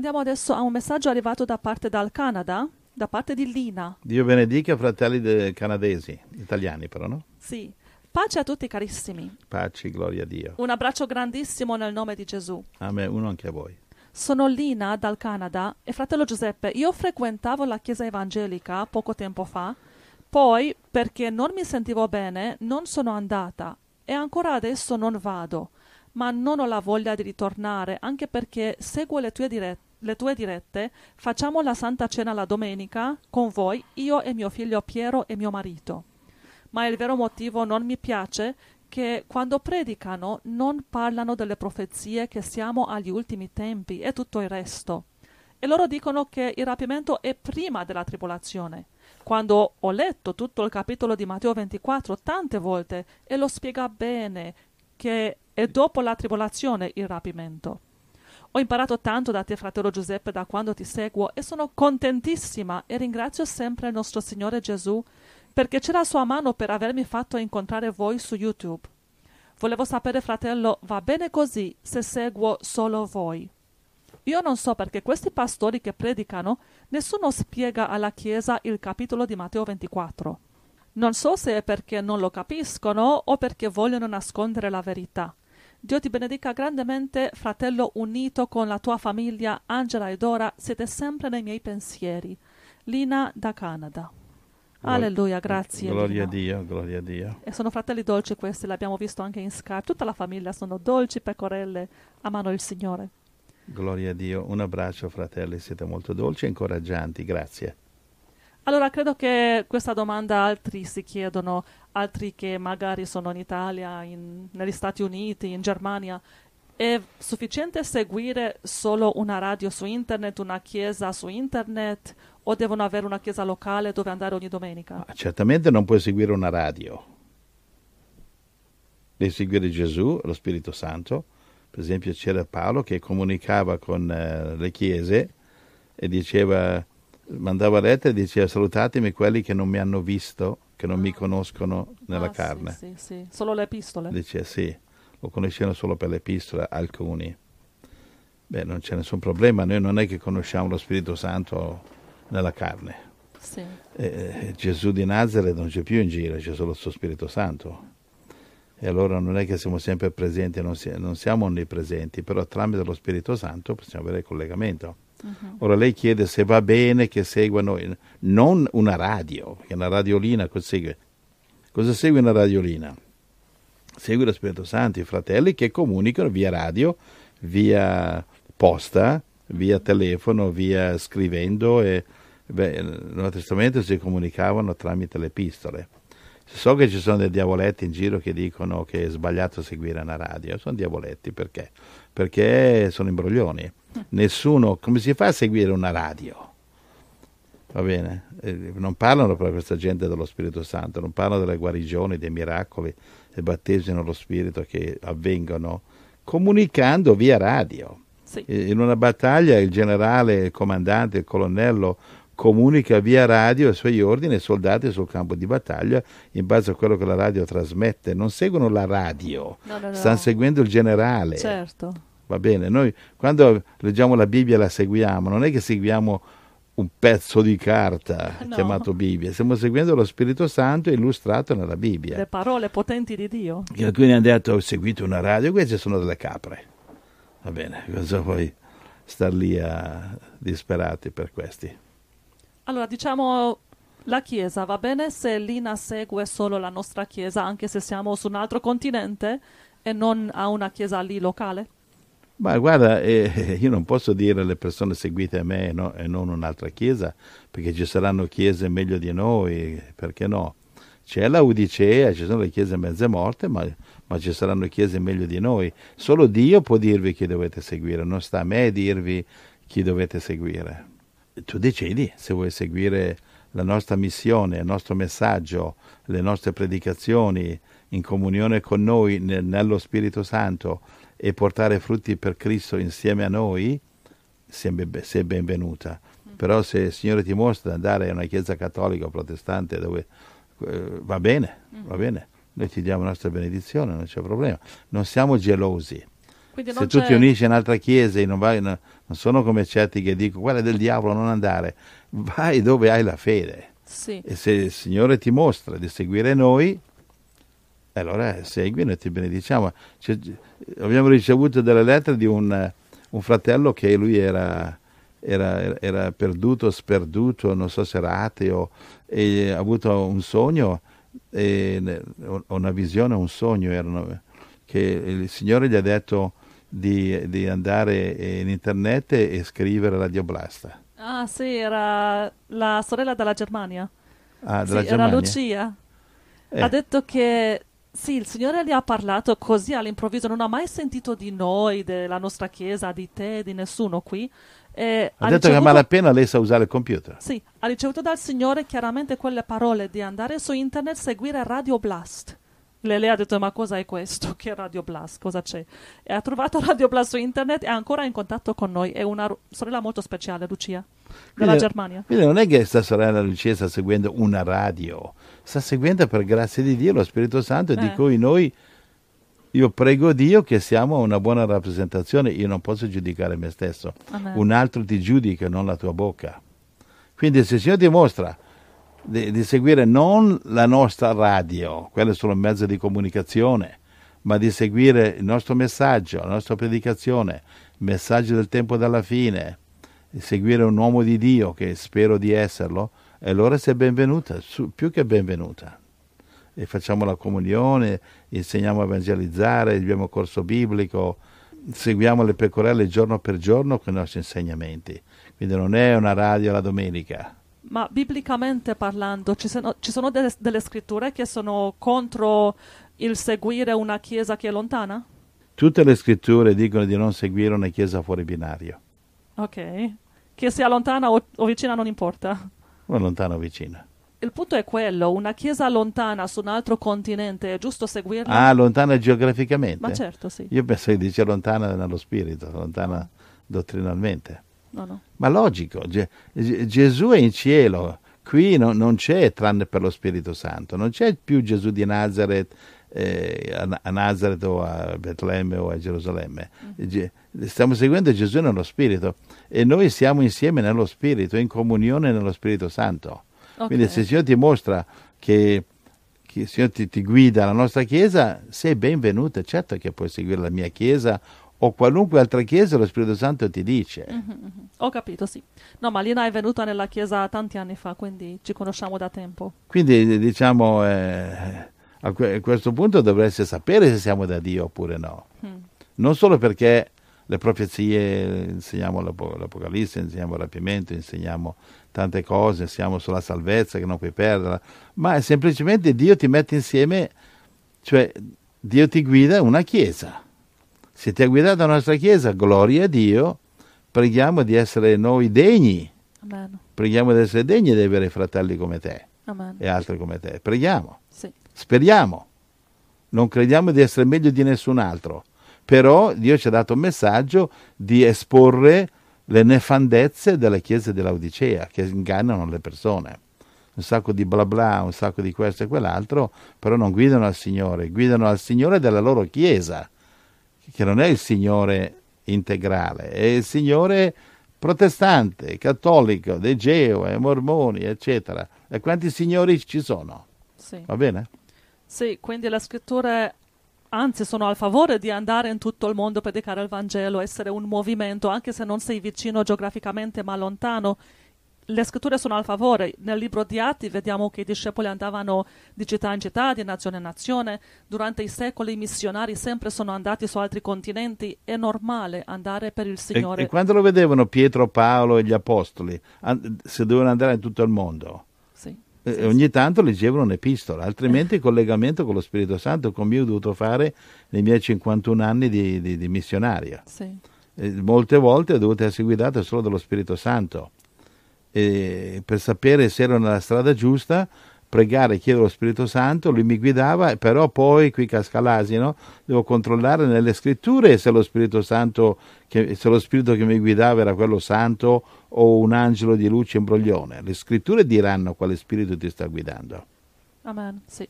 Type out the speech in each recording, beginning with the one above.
Andiamo adesso a un messaggio arrivato da parte dal Canada, da parte di Lina. Dio benedica fratelli canadesi, italiani però, no? Sì. Pace a tutti carissimi. Pace, gloria a Dio. Un abbraccio grandissimo nel nome di Gesù. Amen, uno anche a voi. Sono Lina dal Canada e fratello Giuseppe, io frequentavo la chiesa evangelica poco tempo fa, poi perché non mi sentivo bene non sono andata e ancora adesso non vado, ma non ho la voglia di ritornare anche perché seguo le tue dirette le tue dirette, facciamo la Santa Cena la domenica con voi, io e mio figlio Piero e mio marito. Ma il vero motivo non mi piace che quando predicano non parlano delle profezie che siamo agli ultimi tempi e tutto il resto. E loro dicono che il rapimento è prima della tribolazione. Quando ho letto tutto il capitolo di Matteo 24 tante volte e lo spiega bene che è dopo la tribolazione il rapimento. Ho imparato tanto da te, fratello Giuseppe, da quando ti seguo e sono contentissima e ringrazio sempre il nostro Signore Gesù perché c'è la sua mano per avermi fatto incontrare voi su YouTube. Volevo sapere, fratello, va bene così se seguo solo voi. Io non so perché questi pastori che predicano nessuno spiega alla Chiesa il capitolo di Matteo 24. Non so se è perché non lo capiscono o perché vogliono nascondere la verità. Dio ti benedica grandemente, fratello unito con la tua famiglia, Angela e Dora, siete sempre nei miei pensieri. Lina da Canada. Alleluia, grazie. Gloria Lina. a Dio, gloria a Dio. E sono fratelli dolci questi, l'abbiamo visto anche in Skype. Tutta la famiglia sono dolci, pecorelle, amano il Signore. Gloria a Dio, un abbraccio fratelli, siete molto dolci e incoraggianti, grazie. Allora, credo che questa domanda altri si chiedono, altri che magari sono in Italia, in, negli Stati Uniti, in Germania. È sufficiente seguire solo una radio su internet, una chiesa su internet o devono avere una chiesa locale dove andare ogni domenica? Ma certamente non puoi seguire una radio. Devi seguire Gesù, lo Spirito Santo. Per esempio c'era Paolo che comunicava con eh, le chiese e diceva mandava lettere e diceva salutatemi quelli che non mi hanno visto, che non ah. mi conoscono nella ah, carne. Sì, sì, sì. Solo le epistole? Diceva sì, lo conoscevano solo per le epistole, alcuni. Beh, non c'è nessun problema, noi non è che conosciamo lo Spirito Santo nella carne. Sì. Eh, Gesù di Nazareth non c'è più in giro, c'è solo il suo Spirito Santo. E allora non è che siamo sempre presenti, non, si- non siamo onnipresenti, però tramite lo Spirito Santo possiamo avere collegamento. Uh-huh. Ora lei chiede se va bene che seguano non una radio, che una radiolina cosa segue? Cosa segue una radiolina? Segue lo Spirito Santo, i fratelli che comunicano via radio, via posta, via telefono, via scrivendo e beh, nel Nuovo Testamento si comunicavano tramite le pistole. So che ci sono dei diavoletti in giro che dicono che è sbagliato seguire una radio, sono diavoletti perché? Perché sono imbroglioni nessuno, come si fa a seguire una radio? Va bene? Eh, non parlano però questa gente dello Spirito Santo, non parlano delle guarigioni, dei miracoli, del battesimo nello Spirito che avvengono comunicando via radio. Sì. Eh, in una battaglia il generale, il comandante, il colonnello comunica via radio i suoi ordini ai soldati sul campo di battaglia in base a quello che la radio trasmette. Non seguono la radio, no, no, no. stanno seguendo il generale. Certo. Va bene, noi quando leggiamo la Bibbia la seguiamo, non è che seguiamo un pezzo di carta no. chiamato Bibbia, stiamo seguendo lo Spirito Santo illustrato nella Bibbia. Le parole potenti di Dio. E alcuni hanno detto ho seguito una radio, queste sono delle capre. Va bene, cosa vuoi star lì a disperati per questi? Allora, diciamo la Chiesa, va bene se Lina segue solo la nostra Chiesa, anche se siamo su un altro continente e non ha una Chiesa lì locale? Ma guarda, eh, io non posso dire alle persone seguite a me no, e non un'altra chiesa, perché ci saranno chiese meglio di noi, perché no? C'è la Udicea, ci sono le chiese mezze morte, ma, ma ci saranno chiese meglio di noi. Solo Dio può dirvi chi dovete seguire, non sta a me dirvi chi dovete seguire. Tu decidi se vuoi seguire la nostra missione, il nostro messaggio, le nostre predicazioni in comunione con noi nello Spirito Santo e portare frutti per Cristo insieme a noi, sei benvenuta. Mm. Però se il Signore ti mostra di andare a una chiesa cattolica o protestante dove eh, va bene, mm. va bene, noi ti diamo la nostra benedizione, non c'è problema. Non siamo gelosi. Quindi se tu c'è... ti unisci in un'altra chiesa e non vai, non sono come certi che dicono guarda è del diavolo non andare, vai dove hai la fede. Sì. E se il Signore ti mostra di seguire noi, eh, allora seguino e ti benediciamo. Cioè, abbiamo ricevuto delle lettere di un, un fratello che lui era, era, era, perduto, sperduto, non so se era ateo, e ha avuto un sogno, e, una visione, un sogno, erano, che il Signore gli ha detto di, di andare in internet e scrivere radioblasta. Ah sì, era la sorella della Germania. Ah, della sì, Germania. Era Lucia. Eh. Ha detto che sì, il Signore gli ha parlato così all'improvviso, non ha mai sentito di noi, della nostra chiesa, di te, di nessuno qui. E ha, ha detto ricevuto... che a malapena lei sa usare il computer. Sì, ha ricevuto dal Signore chiaramente quelle parole di andare su internet, e seguire Radio Blast le, le ha detto ma cosa è questo? Che Radio Blast? Cosa c'è? E ha trovato Radio Blast su internet e è ancora in contatto con noi. È una sorella molto speciale, Lucia, della Germania. Quindi non è che sta sorella Lucia sta seguendo una radio, sta seguendo per grazia di Dio lo Spirito Santo eh. di cui noi... Io prego Dio che siamo una buona rappresentazione, io non posso giudicare me stesso, Amen. un altro ti giudica, non la tua bocca. Quindi se il Signore ti mostra di, di seguire non la nostra radio, quello è solo un mezzo di comunicazione, ma di seguire il nostro messaggio, la nostra predicazione, il messaggio del tempo della fine, di seguire un uomo di Dio, che spero di esserlo, e allora sei benvenuta, su, più che benvenuta. E facciamo la comunione, insegniamo a evangelizzare, abbiamo corso biblico, seguiamo le pecorelle giorno per giorno con i nostri insegnamenti. Quindi non è una radio la domenica, ma biblicamente parlando ci sono, ci sono delle, delle, scritture che sono contro il seguire una chiesa che è lontana? Tutte le scritture dicono di non seguire una chiesa fuori binario. Ok, che sia lontana o, o vicina non importa. O lontana o vicina. Il punto è quello, una chiesa lontana su un altro continente, è giusto seguirla? Ah, lontana geograficamente? Ma certo, sì. Io penso che dice lontana nello spirito, lontana dottrinalmente no, no. Ma logico, Ge- Gesù è in cielo, qui no, non c'è, tranne per lo Spirito Santo, non c'è più Gesù di Nazareth eh, a, a Nazareth o a Betlemme o a Gerusalemme. Mm-hmm. Ge- stiamo seguendo Gesù nello Spirito e noi siamo insieme nello Spirito, in comunione nello Spirito Santo. Okay. Quindi se il Signore ti mostra che che il Signore ti, ti, guida alla nostra Chiesa, sei benvenuto, Certo che puoi seguire la mia Chiesa o qualunque altra Chiesa, lo Spirito Santo ti dice. Mm-hmm. mm-hmm. Ho capito, sì. No, ma Lina è venuta nella chiesa tanti anni fa, quindi ci conosciamo da tempo. Quindi, eh, diciamo, eh, a questo punto dovreste sapere se siamo da Dio oppure no. Mm. Non solo perché le profezie insegniamo l'Apocalisse, insegniamo il rapimento, insegniamo tante cose, siamo sulla salvezza che non puoi perderla, ma è semplicemente Dio ti mette insieme, cioè Dio ti guida una chiesa. Se ti ha guidato la nostra chiesa, gloria a Dio, preghiamo di essere noi degni. Amen. Preghiamo di essere degni di avere fratelli come te Amen. e altri come te. Preghiamo. Sì. Speriamo. Non crediamo di essere meglio di nessun altro. Però Dio ci ha dato un messaggio di esporre le nefandezze della Chiesa dell'Odicea che ingannano le persone. Un sacco di bla bla, un sacco di questo e quell'altro, però non guidano al Signore, guidano al Signore della loro Chiesa, che non è il Signore integrale. E il Signore protestante, cattolico, dei Geo, e eh, mormoni, eccetera. E quanti signori ci sono? Sì. Va bene? Sì, quindi le scritture, anzi, sono a favore di andare in tutto il mondo a predicare il Vangelo, essere un movimento, anche se non sei vicino geograficamente ma lontano le scritture sono al favore. Nel libro di Atti vediamo che i discepoli andavano di città in città, di nazione in nazione. Durante i secoli i missionari sempre sono andati su altri continenti. È normale andare per il Signore. E, e quando lo vedevano Pietro, Paolo e gli Apostoli, an- se dovevano andare in tutto il mondo? Sì. Eh, sì, ogni tanto leggevano un'epistola, altrimenti il collegamento con lo Spirito Santo, come io ho dovuto fare nei miei 51 anni di, di, di missionaria. Sì. molte volte ho dovuto essere guidato solo dallo Spirito Santo eh, per sapere se ero nella strada giusta, pregare, e chiedere allo Spirito Santo, lui mi guidava, però poi qui casca l'asino, devo controllare nelle scritture se lo Spirito Santo, che, se lo Spirito che mi guidava era quello santo o un angelo di luce imbroglione. Le scritture diranno quale Spirito ti sta guidando. Amen, sì.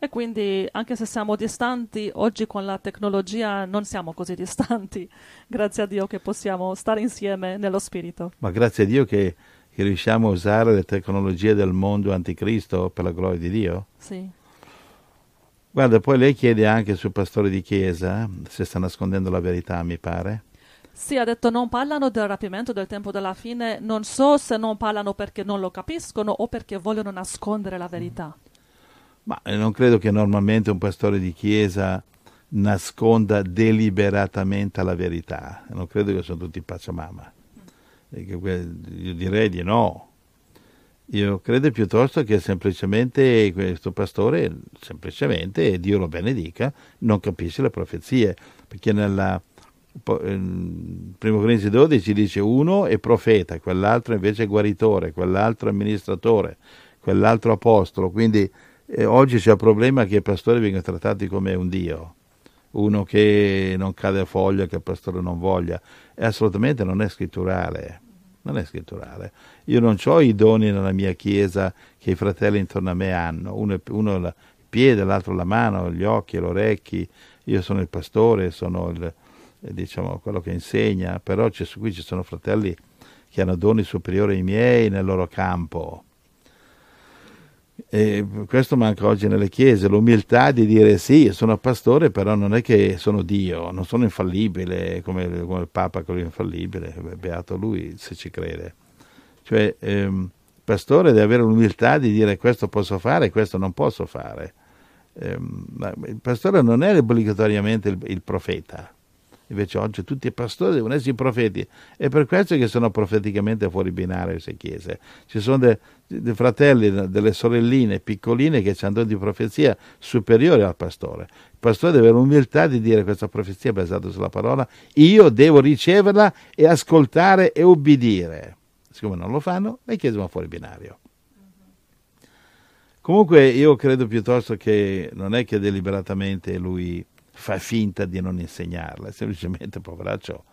E quindi anche se siamo distanti, oggi con la tecnologia non siamo così distanti, grazie a Dio che possiamo stare insieme nello Spirito. Ma grazie a Dio che che riusciamo a usare le tecnologie del mondo anticristo per la gloria di Dio? Sì. Guarda, poi lei chiede anche sul pastore di chiesa eh, se sta nascondendo la verità, mi pare. Sì, ha detto non parlano del rapimento del tempo della fine, non so se non parlano perché non lo capiscono o perché vogliono nascondere la verità. Ma eh, non credo che normalmente un pastore di chiesa nasconda deliberatamente la verità, non credo che sono tutti pacciamama. Io direi di no. Io credo piuttosto che semplicemente questo pastore, semplicemente, e Dio lo benedica, non capisce le profezie, perché nella Primo Corinzi 12 dice uno è profeta, quell'altro invece è guaritore, quell'altro amministratore, quell'altro apostolo, quindi eh, oggi c'è il problema che i pastori vengono trattati come un Dio uno che non cade a foglia, che il pastore non voglia, e assolutamente non è scritturale, non è scritturale. Io non ho i doni nella mia chiesa che i fratelli intorno a me hanno, uno, uno il piede, l'altro la mano, gli occhi, gli orecchi, io sono il pastore, sono il, diciamo, quello che insegna, però qui ci sono fratelli che hanno doni superiori ai miei nel loro campo e questo manca oggi nelle chiese, l'umiltà di dire sì, sono pastore, però non è che sono Dio, non sono infallibile come, come il Papa quello infallibile, beato lui se ci crede. Cioè, ehm, il pastore deve avere l'umiltà di dire questo posso fare, questo non posso fare. Ehm, il pastore non è obbligatoriamente il, il profeta, Invece oggi tutti i pastori devono essere profeti. È per questo che sono profeticamente fuori binario queste chiese. Ci sono dei de fratelli, delle sorelline piccoline che ci hanno di profezia superiore al pastore. Il pastore deve avere l'umiltà di dire questa profezia basata sulla parola. Io devo riceverla e ascoltare e ubbidire Siccome non lo fanno, le chiese vanno fuori binario. Comunque io credo piuttosto che non è che deliberatamente lui fa finta di non insegnarla, semplicemente poveraccio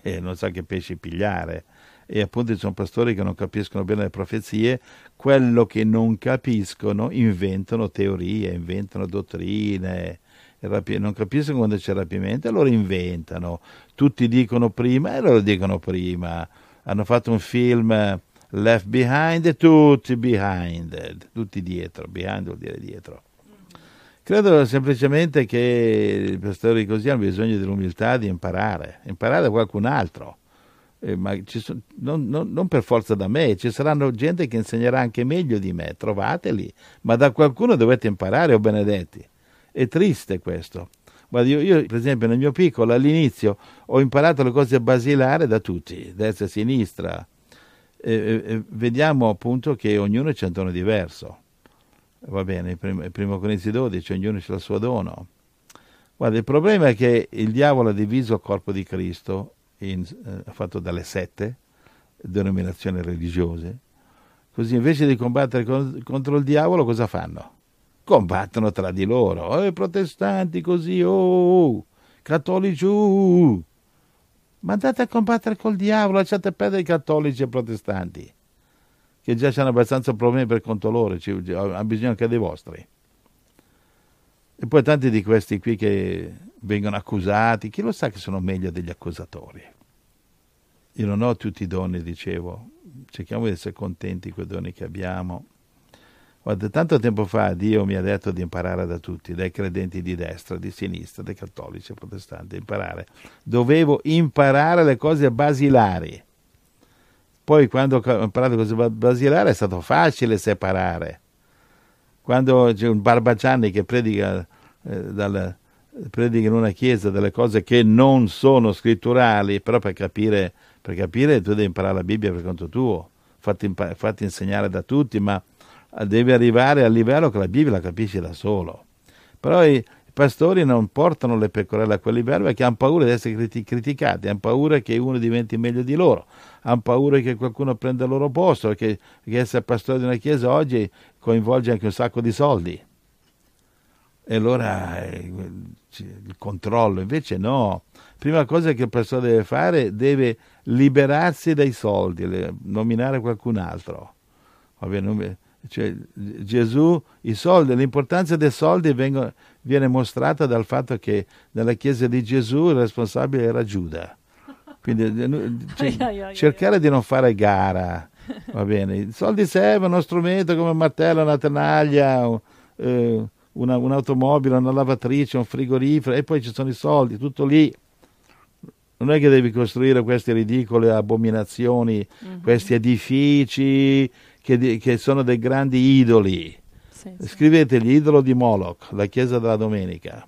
eh, non sa che pesci pigliare. E appunto ci sono pastori che non capiscono bene le profezie, quello che non capiscono inventano teorie, inventano dottrine, non capiscono quando c'è il rapimento, allora inventano. Tutti dicono prima e loro dicono prima. Hanno fatto un film Left Behind, tutti behind, tutti dietro, behind vuol dire dietro. Credo semplicemente che i pastori così hanno bisogno dell'umiltà di imparare, imparare da qualcun altro. Eh, ma sono, non, non, non, per forza da me, ci saranno gente che insegnerà anche meglio di me, trovateli, ma da qualcuno dovete imparare, o oh benedetti. È triste questo. Guarda, io, io, per esempio nel mio piccolo all'inizio ho imparato le cose basilari da tutti, destra e sinistra. E, eh, vediamo appunto che ognuno c'è un tono diverso va bene, 1 Corinzi 12, ognuno c'è il suo dono. Guarda, il problema è che il diavolo ha diviso il corpo di Cristo, in, eh, fatto dalle sette denominazioni religiose, così invece di combattere con, contro il diavolo cosa fanno? Combattono tra di loro, oh, i protestanti così, oh, oh, oh cattolici, oh. ma andate a combattere col diavolo, lasciate perdere i cattolici e i protestanti che già hanno abbastanza problemi per conto loro, hanno bisogno anche dei vostri. E poi tanti di questi qui che vengono accusati, chi lo sa che sono meglio degli accusatori? Io non ho tutti i doni, dicevo, cerchiamo di essere contenti con i doni che abbiamo. Guarda, tanto tempo fa Dio mi ha detto di imparare da tutti, dai credenti di destra, di sinistra, dai cattolici, protestanti, imparare. Dovevo imparare le cose basilari. Poi quando ho imparato cosa basilare è stato facile separare. Quando c'è un Barbagianni che predica, eh, dal, predica in una chiesa delle cose che non sono scritturali, però per capire, per capire tu devi imparare la Bibbia per conto tuo, fatti, impa- fatti insegnare da tutti, ma eh, devi arrivare al livello che la Bibbia la capisci da solo. Però pastori non portano le pecorelle a quelli quell'inverno perché hanno paura di essere criticati, hanno paura che uno diventi meglio di loro, hanno paura che qualcuno prenda il loro posto, perché, perché essere pastore di una chiesa oggi coinvolge anche un sacco di soldi. E allora eh, il controllo, invece no. Prima cosa che il pastore deve fare, deve liberarsi dai soldi, nominare qualcun altro. Ovviamente cioè, Gesù, soldi, l'importanza dei soldi vengono, viene mostrata dal fatto che nella chiesa di Gesù il responsabile era Giuda. Quindi eh, cioè, cercare di non fare gara, va bene. I soldi servono, uno strumento come un martello, una tenaglia, eh, una, un'automobile, una lavatrice, un frigorifero e poi ci sono i soldi, tutto lì. Non è che devi costruire queste ridicole abominazioni, mm-hmm. questi edifici, che, che sono dei grandi idoli. Sì, sì. Scrivetegli idolo di Moloch, la chiesa della domenica.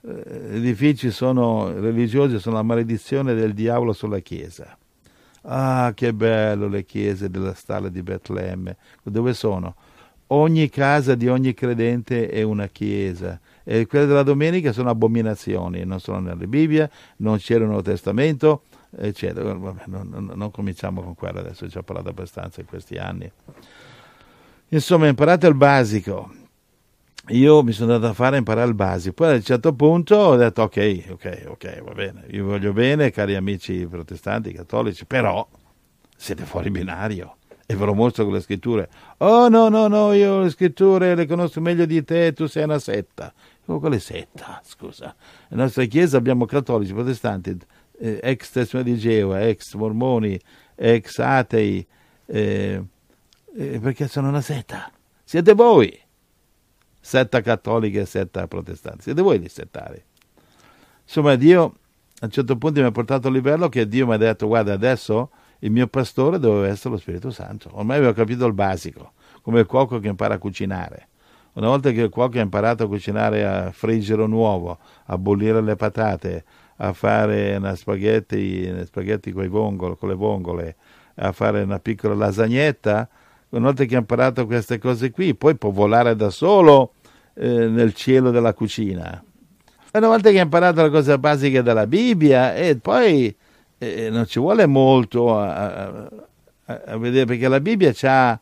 Gli eh, edifici sono, religiosi sono la maledizione del diavolo sulla chiesa. Ah, che bello le chiese della stalla di Betlemme. Dove sono? Ogni casa di ogni credente è una chiesa. E quelle della domenica sono abominazioni, non sono nella Bibbia, non c'era un Nuovo Testamento, eccetera. Vabbè, non, non, non, cominciamo con quello adesso, ci ho parlato abbastanza in questi anni. Insomma, imparate il basico. Io mi sono andato a fare imparare il basico, poi a un certo punto ho detto ok, ok, ok, va bene, io voglio bene, cari amici protestanti, cattolici, però siete fuori binario e ve lo mostro con le scritture. Oh no, no, no, io le scritture le conosco meglio di te, tu sei una setta. Oh, quale setta? Scusa. Nella nostra chiesa abbiamo cattolici, protestanti, eh, ex testimoni di Geova, ex mormoni, ex atei, eh, eh, perché sono una setta. Siete voi, setta cattolica e setta protestante, siete voi gli settari. Insomma, Dio a un certo punto mi ha portato a livello che Dio mi ha detto, guarda, adesso il mio pastore doveva essere lo Spirito Santo. Ormai avevo capito il basico, come il cuoco che impara a cucinare. Una volta che il cuoco ha imparato a cucinare, a friggere un uovo, a bollire le patate, a fare una spaghetti, spaghetti con, vongole, con le vongole, a fare una piccola lasagnetta, una volta che ha imparato queste cose qui, poi può volare da solo eh, nel cielo della cucina. Una volta che ha imparato le cose basiche della Bibbia, e poi eh, non ci vuole molto a, a, a vedere, perché la Bibbia c'ha,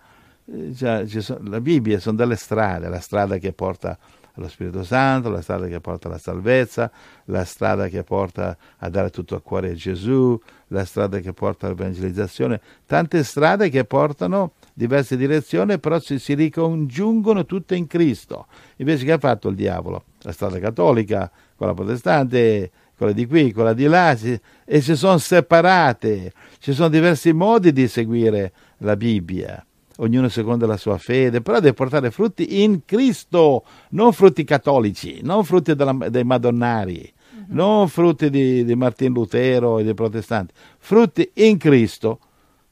eh, c'ha, sono, la Bibbia sono delle strade, la strada che porta allo Spirito Santo, la strada che porta alla salvezza, la strada che porta a dare tutto a cuore a Gesù, la strada che porta all'evangelizzazione, tante strade che portano diverse direzioni, però si, si ricongiungono tutte in Cristo. Invece che ha fatto il diavolo? La strada cattolica, quella protestante, quella di qui, quella di là, e si sono separate. Ci sono diversi modi di seguire la Bibbia ognuno secondo la sua fede, però deve portare frutti in Cristo, non frutti cattolici, non frutti della, dei madonnari, uh-huh. non frutti di, di Martin Lutero e dei protestanti, frutti in Cristo,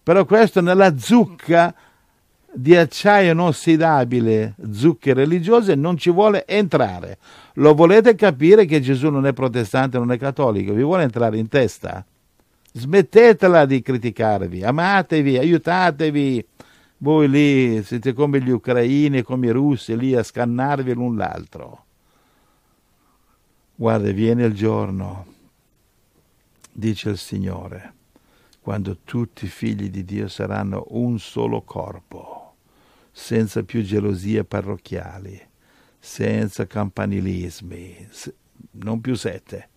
però questo nella zucca di acciaio inossidabile, zucche religiose, non ci vuole entrare. Lo volete capire che Gesù non è protestante, non è cattolico, vi vuole entrare in testa? Smettetela di criticarvi, amatevi, aiutatevi voi lì siete come gli ucraini, e come i russi, lì a scannarvi l'un l'altro. Guarda, viene il giorno, dice il Signore, quando tutti i figli di Dio saranno un solo corpo, senza più gelosie parrocchiali, senza campanilismi, non più sette,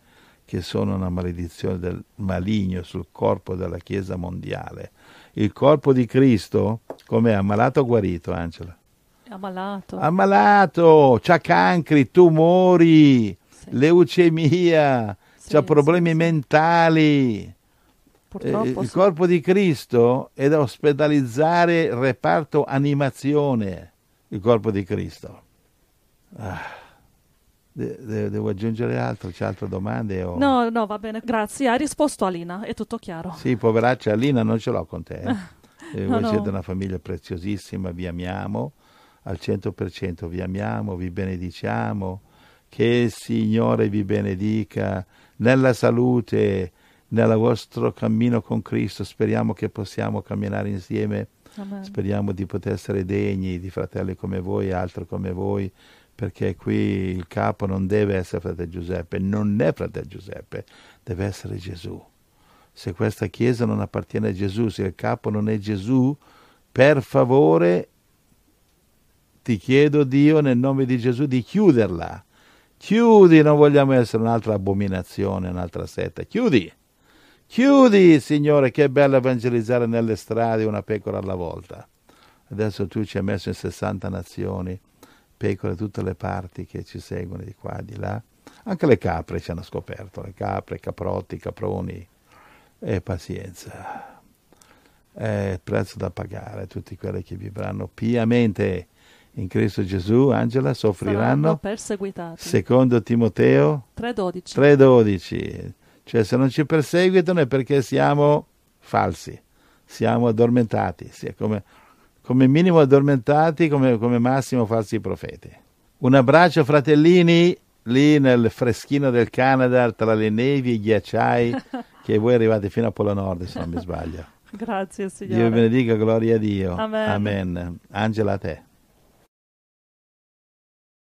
che sono una maledizione del maligno sul corpo della Chiesa mondiale, il corpo di Cristo, com'è ammalato o guarito, Angela? Ammalato. Ammalato, c'ha cancri, tumori, sì. leucemia, sì, c'ha problemi sì, mentali. Eh, il corpo di Cristo è da ospedalizzare reparto animazione, il corpo di Cristo. Ah. De- devo aggiungere altro? C'è altre domande? O... No, no, va bene, grazie. Hai risposto Alina, è tutto chiaro. Sì, poveraccia, Alina non ce l'ho con te. Eh, eh no, voi no. siete una famiglia preziosissima, vi amiamo al 100%, vi amiamo, vi benediciamo. Che il Signore vi benedica nella salute, nel vostro cammino con Cristo. Speriamo che possiamo camminare insieme. Amen. Speriamo di poter essere degni di fratelli come voi, altri come voi, perché qui il capo non deve essere frate Giuseppe, non è frate Giuseppe, deve essere Gesù. Se questa chiesa non appartiene a Gesù, se il capo non è Gesù, per favore ti chiedo Dio nel nome di Gesù di chiuderla. Chiudi, non vogliamo essere un'altra abominazione, un'altra setta. Chiudi. Chiudi, Signore, che è bello evangelizzare nelle strade una pecora alla volta. Adesso tu ci hai messo in 60 nazioni pecore tutte le parti che ci seguono di qua e di là. Anche le capre ci hanno scoperto, le capre, caprotti, caproni. E pazienza. È il prezzo da pagare, tutti quelli che vivranno piamente in Cristo Gesù, Angela, soffriranno perseguitati. Secondo Timoteo 3.12. 3.12. Cioè se non ci perseguitano è perché siamo falsi, siamo addormentati, sia come come minimo addormentati, come, come massimo falsi profeti. Un abbraccio fratellini lì nel freschino del Canada tra le nevi e i ghiacciai che voi arrivate fino a Polo Nord se non mi sbaglio. Grazie Signore. Dio benedica, gloria a Dio. Amen. Amen. Angela a te.